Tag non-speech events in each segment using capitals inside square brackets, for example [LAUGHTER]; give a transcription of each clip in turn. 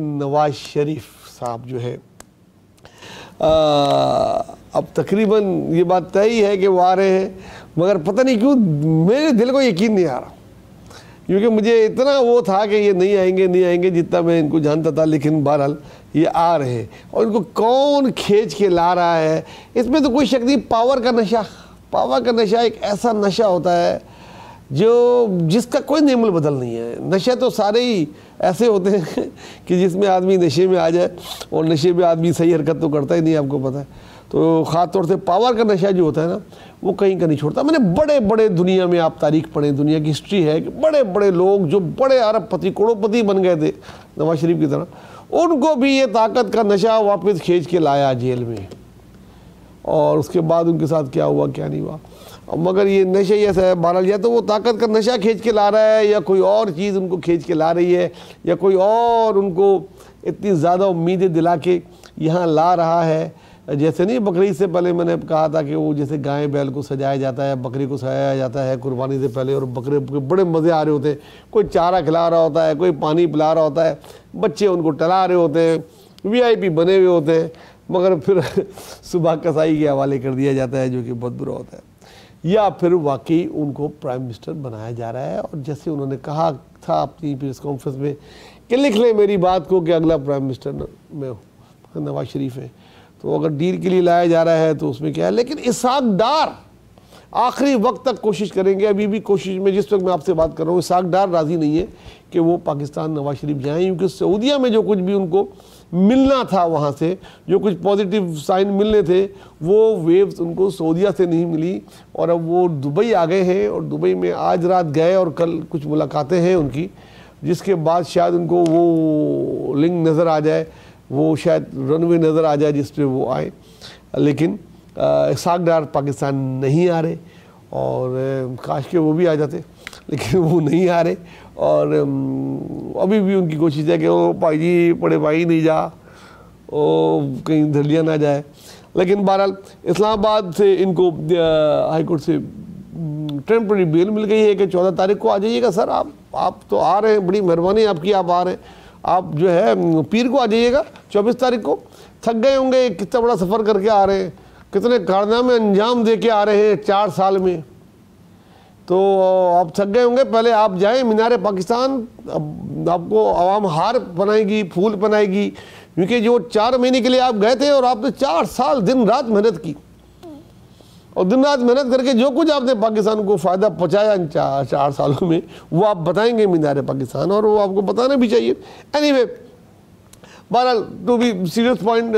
नवाज शरीफ साहब जो है आ, अब तकरीबन ये बात तय ही है कि वो आ रहे हैं मगर पता नहीं क्यों मेरे दिल को यकीन नहीं आ रहा क्योंकि मुझे इतना वो था कि ये नहीं आएंगे नहीं आएंगे जितना मैं इनको जानता था लेकिन बहरहाल ये आ रहे हैं और इनको कौन खींच के ला रहा है इसमें तो कोई शक नहीं पावर का नशा पावर का नशा एक ऐसा नशा होता है जो जिसका कोई नियमल बदल नहीं है नशे तो सारे ही ऐसे होते हैं [LAUGHS] कि जिसमें आदमी नशे में आ जाए और नशे में आदमी सही हरकत तो करता ही नहीं आपको पता है तो ख़ास तौर से पावर का नशा जो होता है ना वो कहीं का नहीं छोड़ता मैंने बड़े बड़े दुनिया में आप तारीख पढ़ें दुनिया की हिस्ट्री है कि बड़े बड़े लोग जो बड़े अरब पति करोड़पति बन गए थे नवाज शरीफ की तरह उनको भी ये ताकत का नशा वापस खींच के लाया जेल में और उसके बाद उनके साथ क्या हुआ क्या नहीं हुआ मगर ये नशे ये है बहरहाल या तो वो ताकत का नशा खींच के ला रहा है या कोई और चीज़ उनको खींच के ला रही है या कोई और उनको इतनी ज़्यादा उम्मीदें दिला के यहाँ ला रहा है जैसे नहीं बकरी से पहले मैंने कहा था कि वो जैसे गाय बैल को सजाया जाता है बकरी को सजाया जाता है कुर्बानी से पहले और बकरे के बड़े मज़े आ रहे होते हैं कोई चारा खिला रहा होता है कोई पानी पिला रहा होता है बच्चे उनको टला रहे होते हैं वी बने हुए होते हैं मगर फिर [LAUGHS] सुबह कसाई के हवाले कर दिया जाता है जो कि बहुत बुरा होता है या फिर वाकई उनको प्राइम मिनिस्टर बनाया जा रहा है और जैसे उन्होंने कहा था अपनी प्रेस कॉन्फ्रेंस में कि लिख लें मेरी बात को कि अगला प्राइम मिनिस्टर मैं हूँ नवाज शरीफ है तो अगर डील के लिए लाया जा रहा है तो उसमें क्या है लेकिन इसाकदार आखिरी वक्त तक कोशिश करेंगे अभी भी कोशिश में जिस वक्त मैं आपसे बात कर रहा हूँ सागडार राज़ी नहीं है कि वो पाकिस्तान नवाज शरीफ जाएँ क्योंकि सऊदिया में जो कुछ भी उनको मिलना था वहाँ से जो कुछ पॉजिटिव साइन मिलने थे वो वेव्स उनको सऊदिया से नहीं मिली और अब वो दुबई आ गए हैं और दुबई में आज रात गए और कल कुछ मुलाकातें हैं उनकी जिसके बाद शायद उनको वो लिंक नज़र आ जाए वो शायद रनवे नज़र आ जाए जिस पर वो आए लेकिन सागदार पाकिस्तान नहीं आ रहे और काश के वो भी आ जाते लेकिन वो नहीं आ रहे और अभी भी उनकी कोशिश है कि वो भाई जी बड़े भाई नहीं जा ओ कहीं धरलिया ना जाए लेकिन बहरहाल इस्लामाबाद से इनको हाईकोर्ट से टेम्प्रेरी बेल मिल गई है कि चौदह तारीख को आ जाइएगा सर आप आप तो आ रहे हैं बड़ी मेहरबानी आपकी आप आ रहे हैं आप जो है पीर को आ जाइएगा चौबीस तारीख को थक गए होंगे कितना बड़ा सफ़र करके आ रहे हैं कितने कारनामे अंजाम दे के आ रहे हैं चार साल में तो आप थक गए होंगे पहले आप जाएं मीनार पाकिस्तान अब आपको आवाम हार बनाएगी फूल बनाएगी क्योंकि जो चार महीने के लिए आप गए थे और आपने चार साल दिन रात मेहनत की और दिन रात मेहनत करके जो कुछ आपने पाकिस्तान को फ़ायदा पहुँचाया इन चार चार सालों में वो आप बताएंगे मीनार पाकिस्तान और वो आपको बताना भी चाहिए एनी anyway, बहरहाल टू बी सीरियस पॉइंट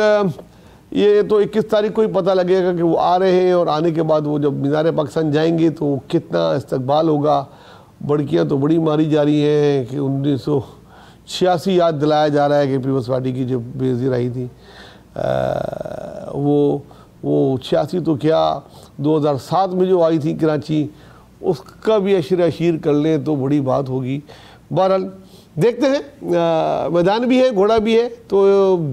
ये तो 21 तारीख को ही पता लगेगा कि वो आ रहे हैं और आने के बाद वो जब मीनार पाकिस्तान जाएंगे तो कितना इस्तबाल होगा बड़कियाँ तो बड़ी मारी जा रही हैं कि उन्नीस छियासी याद दिलाया जा रहा है कि पीपल्स पार्टी की जो बेजी रही थी आ, वो वो छियासी तो क्या 2007 में जो आई थी कराची उसका भी अशर अशीर कर लें तो बड़ी बात होगी बहरहाल देखते हैं मैदान भी है घोड़ा भी है तो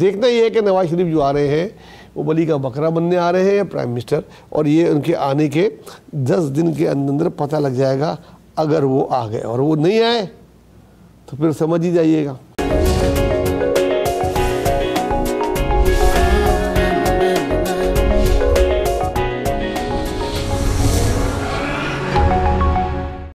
देखना ये है कि नवाज शरीफ जो आ रहे हैं वो बली का बकरा बनने आ रहे हैं प्राइम मिनिस्टर और ये उनके आने के दस दिन के अंदर अंदर पता लग जाएगा अगर वो आ गए और वो नहीं आए तो फिर समझ ही जाइएगा